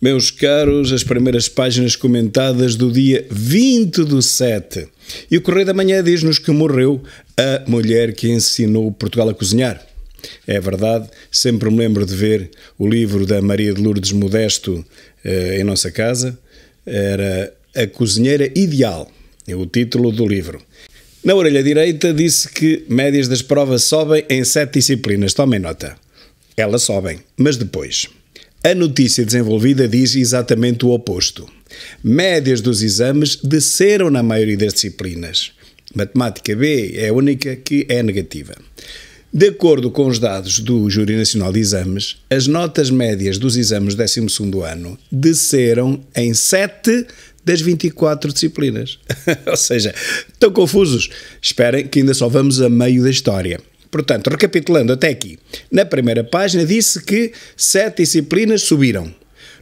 Meus caros, as primeiras páginas comentadas do dia 20 do 7. E o Correio da Manhã diz-nos que morreu a mulher que ensinou Portugal a cozinhar. É verdade, sempre me lembro de ver o livro da Maria de Lourdes Modesto eh, em nossa casa. Era A Cozinheira Ideal, é o título do livro. Na orelha direita disse que médias das provas sobem em sete disciplinas. Tomem nota. Elas sobem, mas depois. A notícia desenvolvida diz exatamente o oposto. Médias dos exames desceram na maioria das disciplinas. Matemática B é a única que é negativa. De acordo com os dados do Júri Nacional de Exames, as notas médias dos exames do 12º ano desceram em 7 das 24 disciplinas. Ou seja, estão confusos. Esperem que ainda só vamos a meio da história. Portanto, recapitulando até aqui, na primeira página disse que sete disciplinas subiram.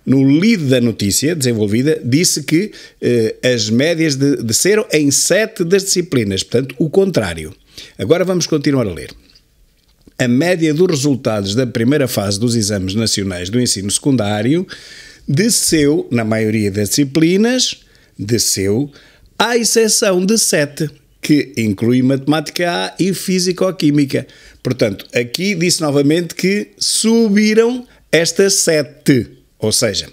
No lead da notícia desenvolvida, disse que eh, as médias de, desceram em sete das disciplinas, portanto, o contrário. Agora vamos continuar a ler. A média dos resultados da primeira fase dos exames nacionais do ensino secundário desceu, na maioria das disciplinas, desceu, à exceção de sete que inclui matemática A e físico-química. Portanto, aqui disse novamente que subiram estas sete, ou seja,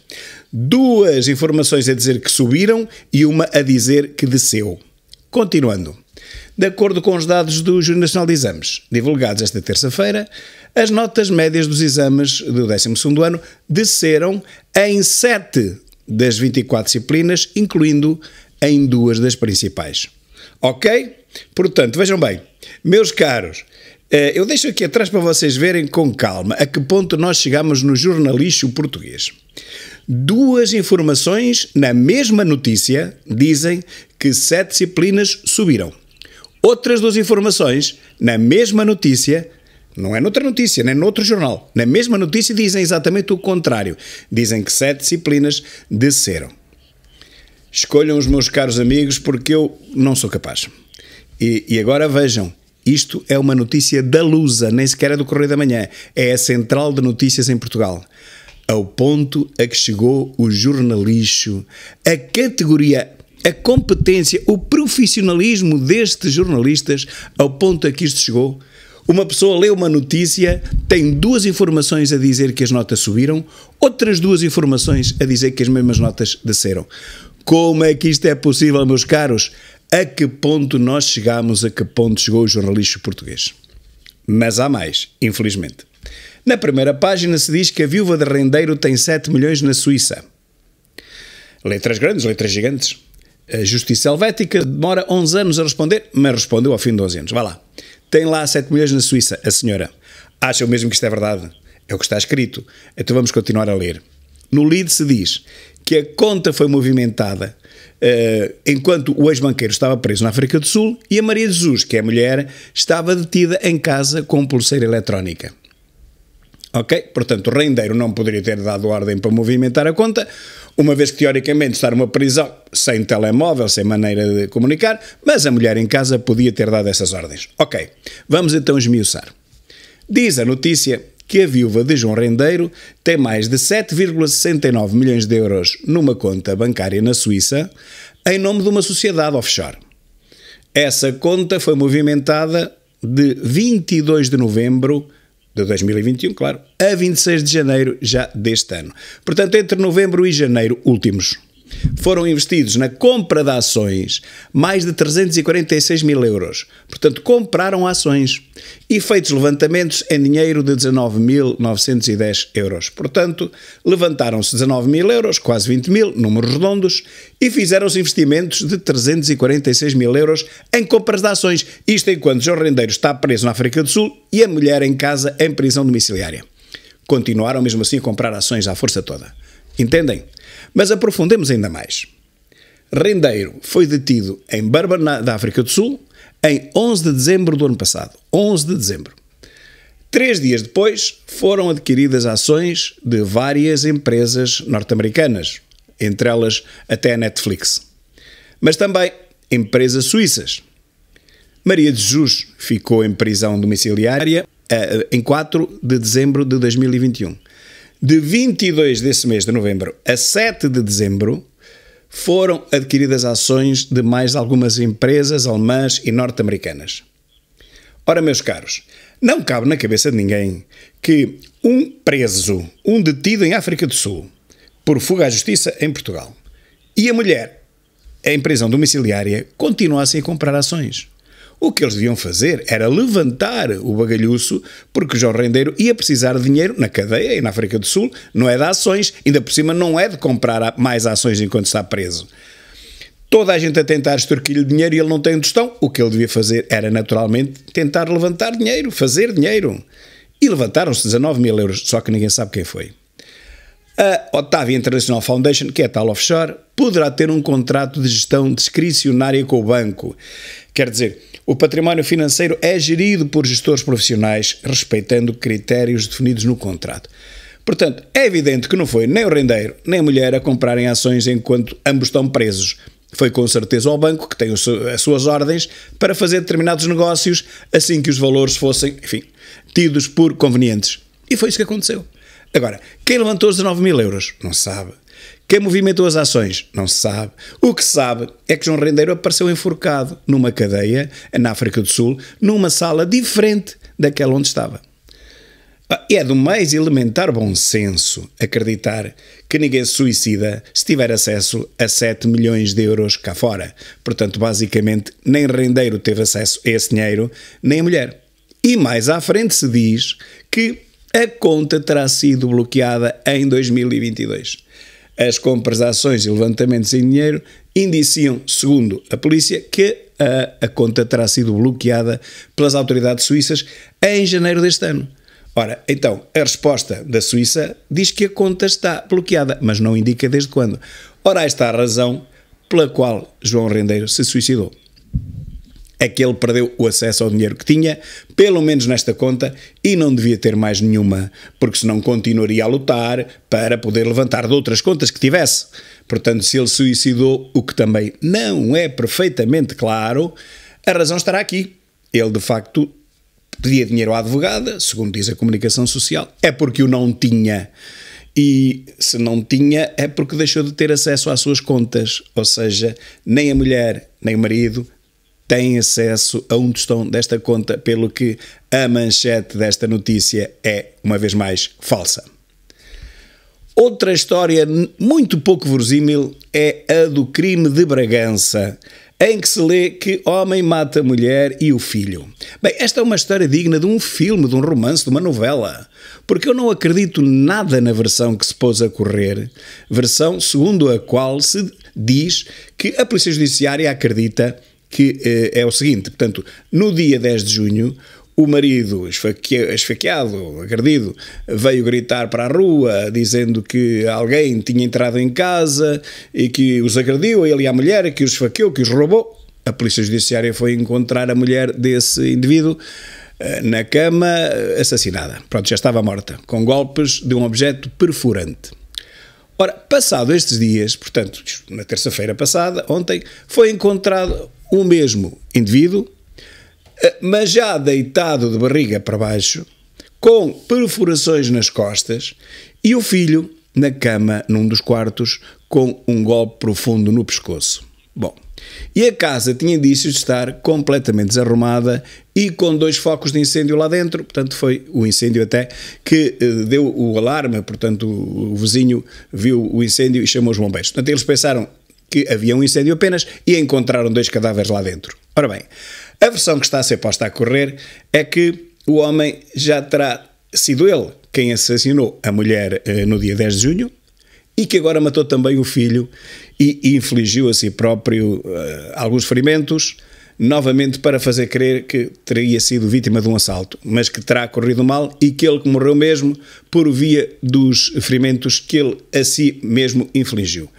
duas informações a dizer que subiram e uma a dizer que desceu. Continuando. De acordo com os dados do Júnior Nacional de Exames, divulgados esta terça-feira, as notas médias dos exames do 12 ano desceram em sete das 24 disciplinas, incluindo em duas das principais. Ok? Portanto, vejam bem, meus caros, eh, eu deixo aqui atrás para vocês verem com calma a que ponto nós chegamos no jornalístico português. Duas informações na mesma notícia dizem que sete disciplinas subiram. Outras duas informações na mesma notícia, não é noutra notícia, nem noutro jornal, na mesma notícia dizem exatamente o contrário. Dizem que sete disciplinas desceram escolham os meus caros amigos porque eu não sou capaz. E, e agora vejam, isto é uma notícia da Lusa, nem sequer é do Correio da Manhã. É a central de notícias em Portugal. Ao ponto a que chegou o jornalismo, a categoria, a competência, o profissionalismo destes jornalistas, ao ponto a que isto chegou. Uma pessoa lê uma notícia, tem duas informações a dizer que as notas subiram, outras duas informações a dizer que as mesmas notas desceram. Como é que isto é possível, meus caros? A que ponto nós chegamos, a que ponto chegou o jornalismo português? Mas há mais, infelizmente. Na primeira página se diz que a viúva de rendeiro tem 7 milhões na Suíça. Letras grandes, letras gigantes. A justiça helvética demora 11 anos a responder, mas respondeu ao fim de 12 anos. Vá lá. Tem lá 7 milhões na Suíça, a senhora. Acha mesmo que isto é verdade? É o que está escrito. Então vamos continuar a ler. No lead se diz que a conta foi movimentada uh, enquanto o ex-banqueiro estava preso na África do Sul e a Maria Jesus, que é mulher, estava detida em casa com pulseira eletrónica. Ok? Portanto, o rendeiro não poderia ter dado ordem para movimentar a conta, uma vez que teoricamente está numa prisão sem telemóvel, sem maneira de comunicar, mas a mulher em casa podia ter dado essas ordens. Ok, vamos então esmiuçar. Diz a notícia que a viúva de João Rendeiro tem mais de 7,69 milhões de euros numa conta bancária na Suíça, em nome de uma sociedade offshore. Essa conta foi movimentada de 22 de novembro de 2021, claro, a 26 de janeiro já deste ano. Portanto, entre novembro e janeiro últimos foram investidos na compra de ações mais de 346 mil euros. Portanto, compraram ações e feitos levantamentos em dinheiro de 19.910 euros. Portanto, levantaram-se 19 mil euros, quase 20 mil, números redondos, e fizeram-se investimentos de 346 mil euros em compras de ações. Isto enquanto João Rendeiro está preso na África do Sul e a mulher em casa em prisão domiciliária. Continuaram mesmo assim a comprar ações à força toda. Entendem? Mas aprofundemos ainda mais. Rendeiro foi detido em Bárbara, da África do Sul, em 11 de dezembro do ano passado. 11 de dezembro. Três dias depois, foram adquiridas ações de várias empresas norte-americanas, entre elas até a Netflix, mas também empresas suíças. Maria de Jesus ficou em prisão domiciliária eh, em 4 de dezembro de 2021 de 22 desse mês de novembro a 7 de dezembro, foram adquiridas ações de mais algumas empresas alemãs e norte-americanas. Ora, meus caros, não cabe na cabeça de ninguém que um preso, um detido em África do Sul, por fuga à justiça em Portugal, e a mulher em prisão domiciliária continuassem a comprar ações. O que eles deviam fazer era levantar o bagalhuço, porque João Rendeiro ia precisar de dinheiro na cadeia e na África do Sul, não é de ações, ainda por cima não é de comprar mais ações enquanto está preso. Toda a gente a tentar extorquir-lhe dinheiro e ele não tem um tostão. O que ele devia fazer era, naturalmente, tentar levantar dinheiro, fazer dinheiro. E levantaram-se 19 mil euros, só que ninguém sabe quem foi. A Otávia International Foundation, que é tal offshore, poderá ter um contrato de gestão discricionária com o banco. Quer dizer, o património financeiro é gerido por gestores profissionais, respeitando critérios definidos no contrato. Portanto, é evidente que não foi nem o rendeiro nem a mulher a comprarem ações enquanto ambos estão presos. Foi com certeza ao banco, que tem as suas ordens, para fazer determinados negócios assim que os valores fossem, enfim, tidos por convenientes. E foi isso que aconteceu. Agora, quem levantou os 19 mil euros? Não sabe. Quem movimentou as ações? Não se sabe. O que se sabe é que João Rendeiro apareceu enforcado numa cadeia, na África do Sul, numa sala diferente daquela onde estava. Ah, é do mais elementar bom senso acreditar que ninguém se suicida se tiver acesso a 7 milhões de euros cá fora. Portanto, basicamente, nem Rendeiro teve acesso a esse dinheiro, nem a mulher. E mais à frente se diz que a conta terá sido bloqueada em 2022. As compras, ações e levantamentos em dinheiro indiciam, segundo a polícia, que a, a conta terá sido bloqueada pelas autoridades suíças em janeiro deste ano. Ora, então, a resposta da Suíça diz que a conta está bloqueada, mas não indica desde quando. Ora, esta é a razão pela qual João Rendeiro se suicidou é que ele perdeu o acesso ao dinheiro que tinha, pelo menos nesta conta, e não devia ter mais nenhuma, porque senão continuaria a lutar para poder levantar de outras contas que tivesse. Portanto, se ele suicidou, o que também não é perfeitamente claro, a razão estará aqui. Ele de facto pedia dinheiro à advogada, segundo diz a comunicação social, é porque o não tinha. E se não tinha, é porque deixou de ter acesso às suas contas. Ou seja, nem a mulher, nem o marido têm acesso a um tostão desta conta, pelo que a manchete desta notícia é, uma vez mais, falsa. Outra história muito pouco verosímil é a do crime de Bragança, em que se lê que homem mata a mulher e o filho. Bem, esta é uma história digna de um filme, de um romance, de uma novela, porque eu não acredito nada na versão que se pôs a correr, versão segundo a qual se diz que a Polícia Judiciária acredita que eh, é o seguinte: portanto, no dia 10 de junho, o marido esfaqueado, agredido, veio gritar para a rua dizendo que alguém tinha entrado em casa e que os agrediu, ele e a mulher, que os esfaqueou, que os roubou. A polícia judiciária foi encontrar a mulher desse indivíduo eh, na cama, eh, assassinada. Pronto, já estava morta, com golpes de um objeto perfurante. Ora, passado estes dias, portanto, na terça-feira passada, ontem, foi encontrado o mesmo indivíduo, eh, mas já deitado de barriga para baixo, com perfurações nas costas, e o filho na cama num dos quartos com um golpe profundo no pescoço. Bom, e a casa tinha indícios de estar completamente desarrumada e com dois focos de incêndio lá dentro. Portanto, foi o incêndio até que eh, deu o alarme. Portanto, o, o vizinho viu o incêndio e chamou os bombeiros. Portanto, eles pensaram: que havia um incêndio apenas e encontraram dois cadáveres lá dentro. Ora bem, a versão que está a ser posta a correr é que o homem já terá sido ele quem assassinou a mulher eh, no dia 10 de junho e que agora matou também o filho e, e infligiu a si próprio eh, alguns ferimentos, novamente para fazer crer que teria sido vítima de um assalto, mas que terá corrido mal e que ele que morreu mesmo por via dos ferimentos que ele a si mesmo infligiu.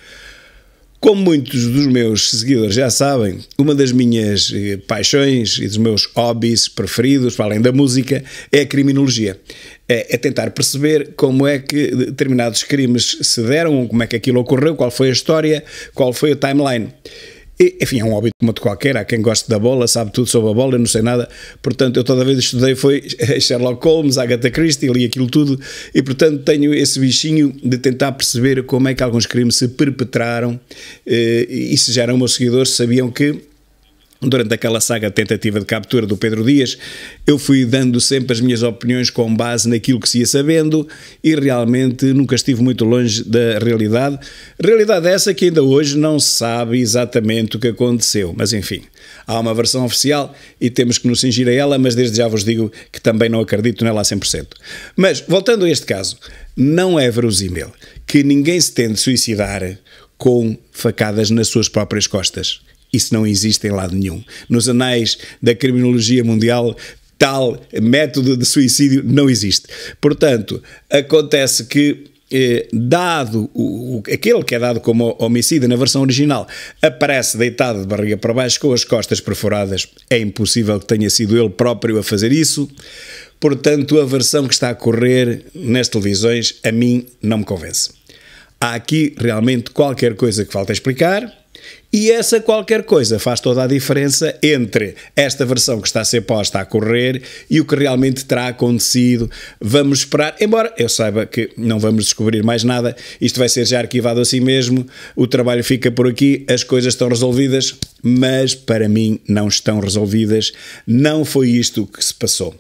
Como muitos dos meus seguidores já sabem, uma das minhas eh, paixões e dos meus hobbies preferidos, além da música, é a criminologia. É, é, tentar perceber como é que determinados crimes se deram, como é que aquilo ocorreu, qual foi a história, qual foi o timeline. E, enfim, é um hobby como de qualquer, há quem goste da bola, sabe tudo sobre a bola, eu não sei nada. Portanto, eu toda vez estudei foi Sherlock Holmes, Agatha Christie, li aquilo tudo, e portanto tenho esse bichinho de tentar perceber como é que alguns crimes se perpetraram eh, e se já eram meus seguidores, sabiam que durante aquela saga de tentativa de captura do Pedro Dias, eu fui dando sempre as minhas opiniões com base naquilo que se ia sabendo e realmente nunca estive muito longe da realidade. Realidade essa que ainda hoje não se sabe exatamente o que aconteceu, mas enfim, há uma versão oficial e temos que nos cingir a ela, mas desde já vos digo que também não acredito nela a 100%. Mas, voltando a este caso, não é verosímil que ninguém se tente suicidar com facadas nas suas próprias costas. Isso não existe em lado nenhum. Nos anais da criminologia mundial, tal método de suicídio não existe. Portanto, acontece que eh, dado o, o, aquele que é dado como homicida na versão original aparece deitado de barriga para baixo com as costas perfuradas, é impossível que tenha sido ele próprio a fazer isso. Portanto, a versão que está a correr nas televisões a mim não me convence. Há aqui realmente qualquer coisa que falta explicar e essa qualquer coisa faz toda a diferença entre esta versão que está a ser posta a correr e o que realmente terá acontecido. Vamos esperar, embora eu saiba que não vamos descobrir mais nada, isto vai ser já arquivado assim mesmo, o trabalho fica por aqui, as coisas estão resolvidas, mas para mim não estão resolvidas, não foi isto que se passou.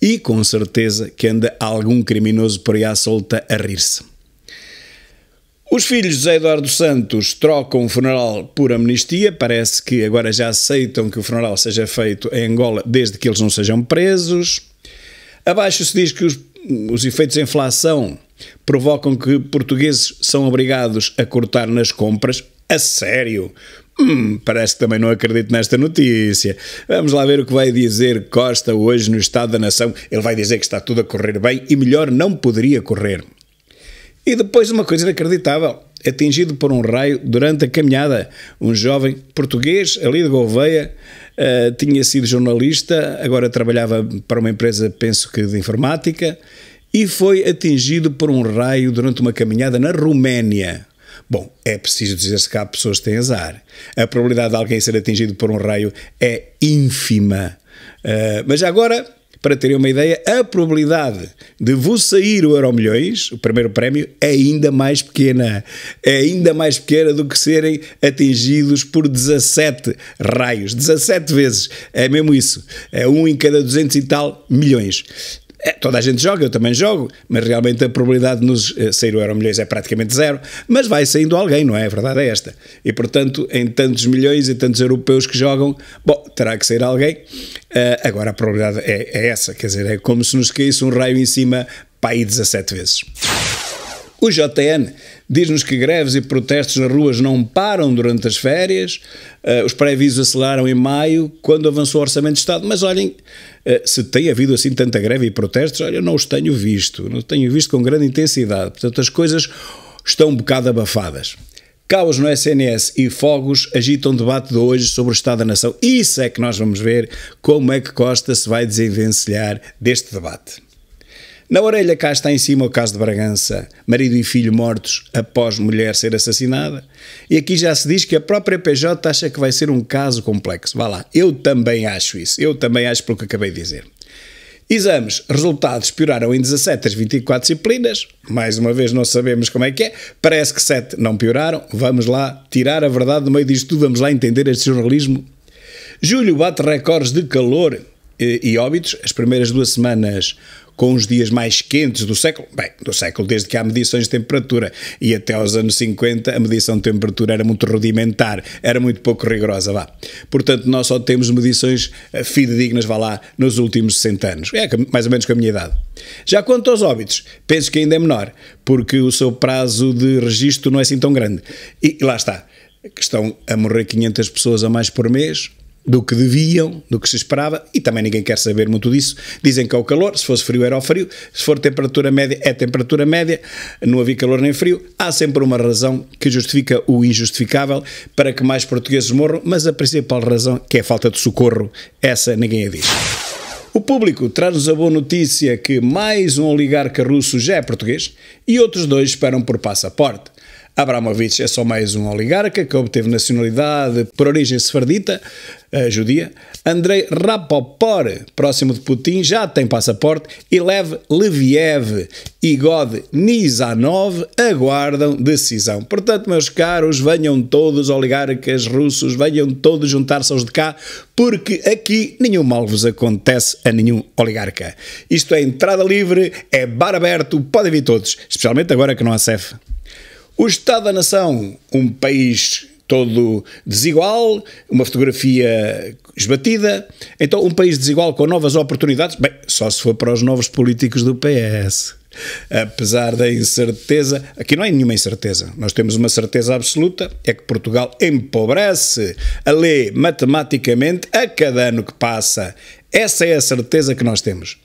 E com certeza que anda algum criminoso por aí à solta a rir-se. Os filhos de Eduardo Santos trocam o funeral por amnistia. Parece que agora já aceitam que o funeral seja feito em Angola desde que eles não sejam presos. Abaixo se diz que os, os efeitos da inflação provocam que portugueses são obrigados a cortar nas compras. A sério? Hum, parece que também não acredito nesta notícia. Vamos lá ver o que vai dizer Costa hoje no Estado da Nação. Ele vai dizer que está tudo a correr bem e melhor não poderia correr. E depois uma coisa inacreditável, atingido por um raio durante a caminhada, um jovem português, ali de Gouveia, uh, tinha sido jornalista, agora trabalhava para uma empresa, penso que de informática, e foi atingido por um raio durante uma caminhada na Roménia. Bom, é preciso dizer-se que há pessoas que têm azar. A probabilidade de alguém ser atingido por um raio é ínfima. Uh, mas agora para terem uma ideia, a probabilidade de vos sair o Euro Milhões, o primeiro prémio, é ainda mais pequena. É ainda mais pequena do que serem atingidos por 17 raios. 17 vezes. É mesmo isso. É um em cada 200 e tal milhões. É, toda a gente joga, eu também jogo, mas realmente a probabilidade de nos eh, sair o euro milhões é praticamente zero, mas vai saindo alguém, não é? A verdade é esta. E portanto, em tantos milhões e tantos europeus que jogam, bom, terá que sair alguém. Uh, agora a probabilidade é, é essa, quer dizer, é como se nos caísse um raio em cima para aí 17 vezes. O JTN diz-nos que greves e protestos nas ruas não param durante as férias, eh, os pré-avisos aceleraram em maio, quando avançou o Orçamento de Estado. Mas olhem, eh, se tem havido assim tanta greve e protestos, olha, eu não os tenho visto, não os tenho visto com grande intensidade. Portanto, as coisas estão um bocado abafadas. Caos no SNS e fogos agitam o debate de hoje sobre o Estado da Nação. Isso é que nós vamos ver como é que Costa se vai desenvencilhar deste debate. Na orelha cá está em cima o caso de Bragança, marido e filho mortos após mulher ser assassinada. E aqui já se diz que a própria PJ acha que vai ser um caso complexo. Vá lá, eu também acho isso, eu também acho pelo que acabei de dizer. Exames, resultados pioraram em 17 das 24 disciplinas, mais uma vez não sabemos como é que é, parece que 7 não pioraram, vamos lá tirar a verdade do meio disto tudo, vamos lá entender este jornalismo. Julho bate recordes de calor, e, óbitos, as primeiras duas semanas com os dias mais quentes do século, bem, do século, desde que há medições de temperatura, e até aos anos 50 a medição de temperatura era muito rudimentar, era muito pouco rigorosa, vá. Portanto, nós só temos medições eh, fidedignas, vá lá, nos últimos 60 anos, é mais ou menos com a minha idade. Já quanto aos óbitos, penso que ainda é menor, porque o seu prazo de registro não é assim tão grande. E lá está, que estão a morrer 500 pessoas a mais por mês, do que deviam, do que se esperava, e também ninguém quer saber muito disso. Dizem que é o calor, se fosse frio era o frio, se for temperatura média é temperatura média, não havia calor nem frio. Há sempre uma razão que justifica o injustificável para que mais portugueses morram, mas a principal razão, que é a falta de socorro, essa ninguém a diz. O público traz-nos a boa notícia que mais um oligarca russo já é português e outros dois esperam por passaporte. Abramovich é só mais um oligarca que obteve nacionalidade por origem sefardita, eh, judia. Andrei Rapopor, próximo de Putin, já tem passaporte. E Lev Leviev e God Nizanov aguardam decisão. Portanto, meus caros, venham todos oligarcas russos, venham todos juntar-se aos de cá, porque aqui nenhum mal vos acontece a nenhum oligarca. Isto é entrada livre, é bar aberto, podem vir todos, especialmente agora que não há CEF. O Estado da Nação, um país todo desigual, uma fotografia esbatida. Então, um país desigual com novas oportunidades, bem, só se for para os novos políticos do PS. Apesar da incerteza, aqui não há nenhuma incerteza, nós temos uma certeza absoluta: é que Portugal empobrece a lei matematicamente a cada ano que passa. Essa é a certeza que nós temos.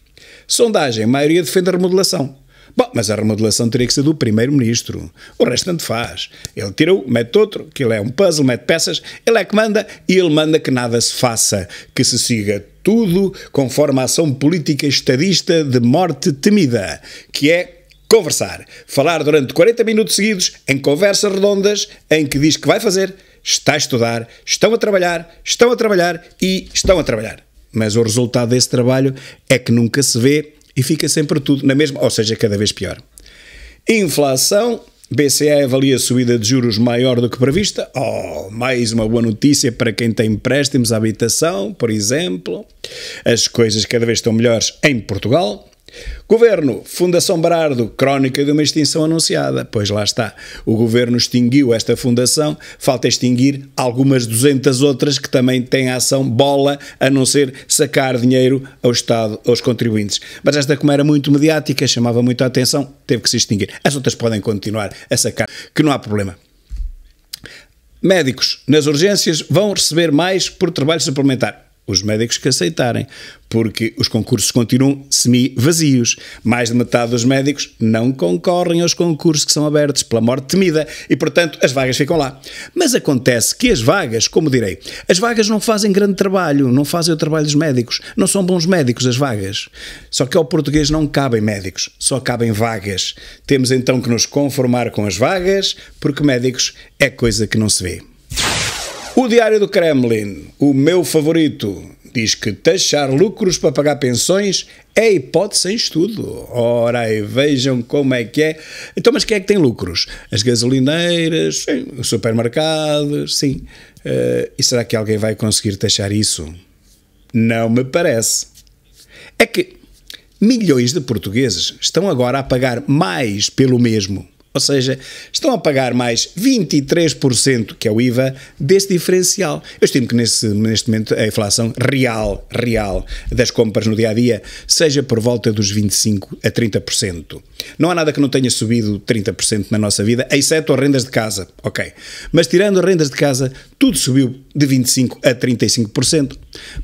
Sondagem: a maioria defende a remodelação. Bom, mas a remodelação teria que ser do primeiro-ministro. O resto restante faz. Ele tira um mete outro, que ele é um puzzle, mete peças, ele é que manda e ele manda que nada se faça, que se siga tudo conforme a ação política estadista de morte temida, que é conversar, falar durante 40 minutos seguidos em conversas redondas em que diz que vai fazer, está a estudar, estão a trabalhar, estão a trabalhar e estão a trabalhar. Mas o resultado desse trabalho é que nunca se vê e fica sempre tudo na mesma, ou seja, cada vez pior. Inflação, BCE avalia subida de juros maior do que prevista. Oh, mais uma boa notícia para quem tem empréstimos à habitação, por exemplo. As coisas cada vez estão melhores em Portugal. Governo, Fundação Barardo, crónica de uma extinção anunciada. Pois lá está. O governo extinguiu esta fundação, falta extinguir algumas 200 outras que também têm a ação bola, a não ser sacar dinheiro ao Estado, aos contribuintes. Mas esta, como era muito mediática, chamava muito a atenção, teve que se extinguir. As outras podem continuar a sacar, que não há problema. Médicos nas urgências vão receber mais por trabalho suplementar os médicos que aceitarem, porque os concursos continuam semi-vazios. Mais de metade dos médicos não concorrem aos concursos que são abertos pela morte temida e, portanto, as vagas ficam lá. Mas acontece que as vagas, como direi, as vagas não fazem grande trabalho, não fazem o trabalho dos médicos, não são bons médicos as vagas. Só que ao português não cabem médicos, só cabem vagas. Temos então que nos conformar com as vagas, porque médicos é coisa que não se vê. O Diário do Kremlin, o meu favorito, diz que taxar lucros para pagar pensões é hipótese em estudo. Ora aí, vejam como é que é. Então, mas quem é que tem lucros? As gasolineiras, os supermercados, sim. Uh, e será que alguém vai conseguir taxar isso? Não me parece. É que milhões de portugueses estão agora a pagar mais pelo mesmo. Ou seja, estão a pagar mais 23%, que é o IVA, desse diferencial. Eu estimo que nesse, neste momento a inflação real, real das compras no dia a dia seja por volta dos 25% a 30%. Não há nada que não tenha subido 30% na nossa vida, exceto as rendas de casa, ok. Mas tirando as rendas de casa, tudo subiu de 25% a 35%.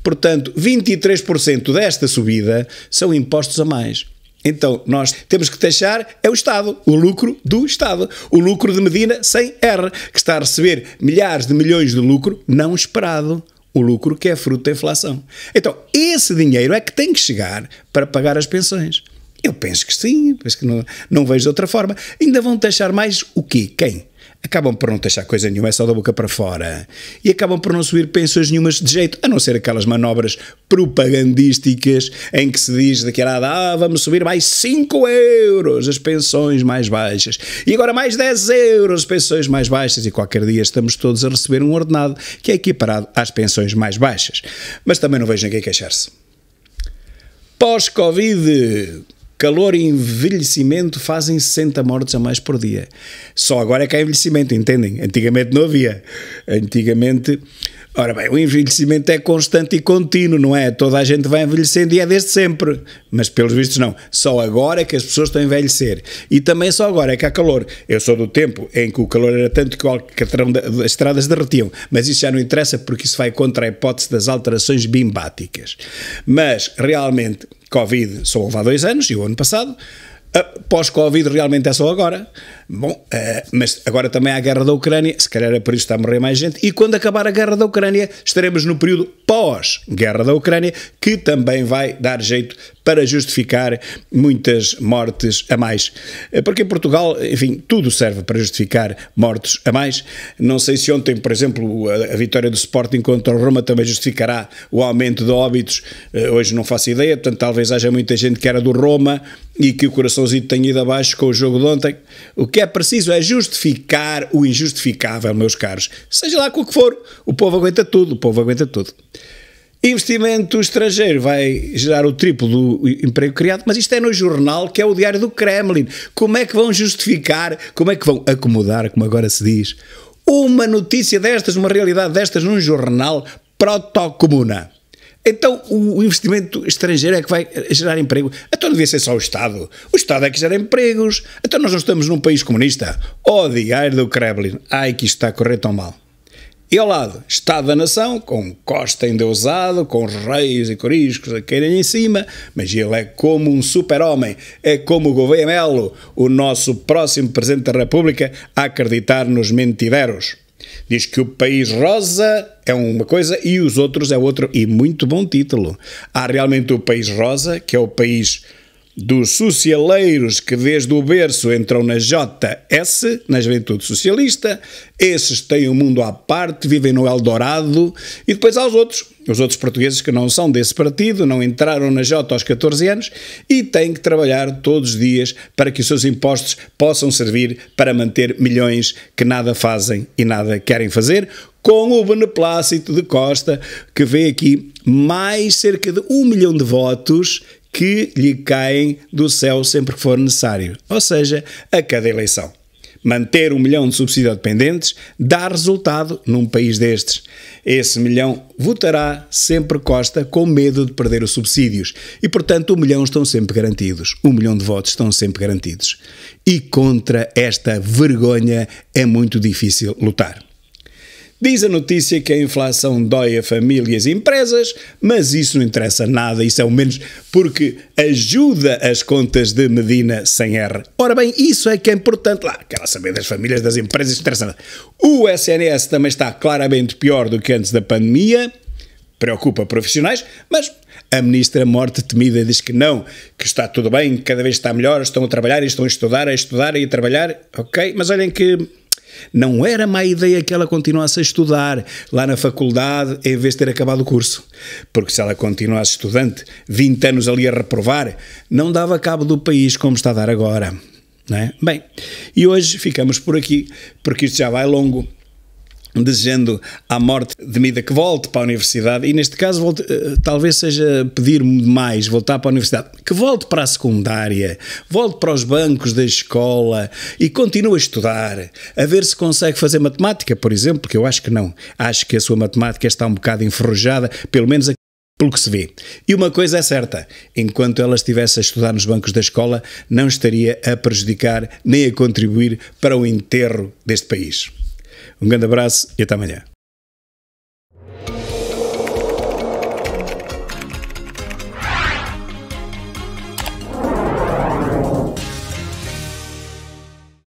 Portanto, 23% desta subida são impostos a mais. Então, nós temos que taxar é o Estado, o lucro do Estado, o lucro de Medina sem R, que está a receber milhares de milhões de lucro não esperado, o lucro que é fruto da inflação. Então, esse dinheiro é que tem que chegar para pagar as pensões. Eu penso que sim, penso que não, não vejo de outra forma. Ainda vão taxar mais o quê? Quem? acabam por não deixar coisa nenhuma, é só da boca para fora. E acabam por não subir pensões nenhumas de jeito, a não ser aquelas manobras propagandísticas em que se diz daquela ah, vamos subir mais 5 euros as pensões mais baixas, e agora mais 10 euros as pensões mais baixas, e qualquer dia estamos todos a receber um ordenado que é equiparado às pensões mais baixas. Mas também não vejo ninguém queixar-se. Pós-Covid, calor e envelhecimento fazem 60 mortes a mais por dia. Só agora é que há envelhecimento, entendem? Antigamente não havia. Antigamente. Ora bem, o envelhecimento é constante e contínuo, não é? Toda a gente vai envelhecendo e é desde sempre. Mas pelos vistos não. Só agora é que as pessoas estão a envelhecer. E também só agora é que há calor. Eu sou do tempo em que o calor era tanto que as estradas derretiam. Mas isso já não interessa porque isso vai contra a hipótese das alterações bimbáticas. Mas, realmente, Covid só houve há dois anos e o ano passado. Pós-Covid realmente é só agora. Bom, uh, mas agora também há a guerra da Ucrânia, se calhar é por isso que está a morrer mais gente, e quando acabar a guerra da Ucrânia, estaremos no período pós-guerra da Ucrânia, que também vai dar jeito para justificar muitas mortes a mais. Eh, porque em Portugal, enfim, tudo serve para justificar mortes a mais. Não sei se ontem, por exemplo, a, a vitória do Sporting contra o Roma também justificará o aumento de óbitos. Uh, hoje não faço ideia, portanto, talvez haja muita gente que era do Roma e que o coraçãozinho tenha ido abaixo com o jogo de ontem. O que que é preciso é justificar o injustificável, meus caros. Seja lá com o que for, o povo aguenta tudo, o povo aguenta tudo. Investimento estrangeiro vai gerar o triplo do emprego criado, mas isto é no jornal que é o Diário do Kremlin. Como é que vão justificar, como é que vão acomodar, como agora se diz, uma notícia destas, uma realidade destas num jornal protocomuna? Então o investimento estrangeiro é que vai gerar emprego. Então devia ser só o Estado. O Estado é que gera empregos. Então nós não estamos num país comunista. Oh, diário do Kremlin. Ai, que isto está a correr tão mal. E ao lado, Estado da Nação, com Costa endeusado, com reis e coriscos a caírem em cima, mas ele é como um super-homem, é como o Gouveia Melo, o nosso próximo Presidente da República, a acreditar nos mentiveros. Diz que o país rosa é uma coisa e os outros é outro. E muito bom título. Há realmente o país rosa, que é o país dos socialeiros que desde o berço entram na JS, na Juventude Socialista, esses têm o um mundo à parte, vivem no Eldorado, e depois há os outros, os outros portugueses que não são desse partido, não entraram na J aos 14 anos e têm que trabalhar todos os dias para que os seus impostos possam servir para manter milhões que nada fazem e nada querem fazer, com o beneplácito de Costa, que vê aqui mais cerca de um milhão de votos que lhe caem do céu sempre que for necessário, ou seja, a cada eleição. Manter um milhão de subsídio dependentes dá resultado num país destes. Esse milhão votará sempre Costa com medo de perder os subsídios e, portanto, um milhão estão sempre garantidos. Um milhão de votos estão sempre garantidos. E contra esta vergonha é muito difícil lutar. Diz a notícia que a inflação dói a famílias e empresas, mas isso não interessa nada, isso é o menos, porque ajuda as contas de Medina sem R. Ora bem, isso é que é importante lá. Quero saber das famílias, das empresas, não interessa nada. O SNS também está claramente pior do que antes da pandemia preocupa profissionais, mas a ministra Morte Temida diz que não, que está tudo bem, cada vez está melhor, estão a trabalhar, estão a estudar, a estudar e a trabalhar, ok, mas olhem que não era má ideia que ela continuasse a estudar lá na faculdade em vez de ter acabado o curso, porque se ela continuasse estudante, 20 anos ali a reprovar, não dava cabo do país como está a dar agora. Não é? Bem, e hoje ficamos por aqui, porque isto já vai longo desejando à morte de Mida que volte para a universidade e neste caso volte, eh, talvez seja pedir mais voltar para a universidade que volte para a secundária volte para os bancos da escola e continue a estudar a ver se consegue fazer matemática por exemplo porque eu acho que não acho que a sua matemática está um bocado enferrujada pelo menos pelo que se vê. E uma coisa é certa: enquanto ela estivesse a estudar nos bancos da escola, não estaria a prejudicar nem a contribuir para o enterro deste país. Um grande abraço e até amanhã.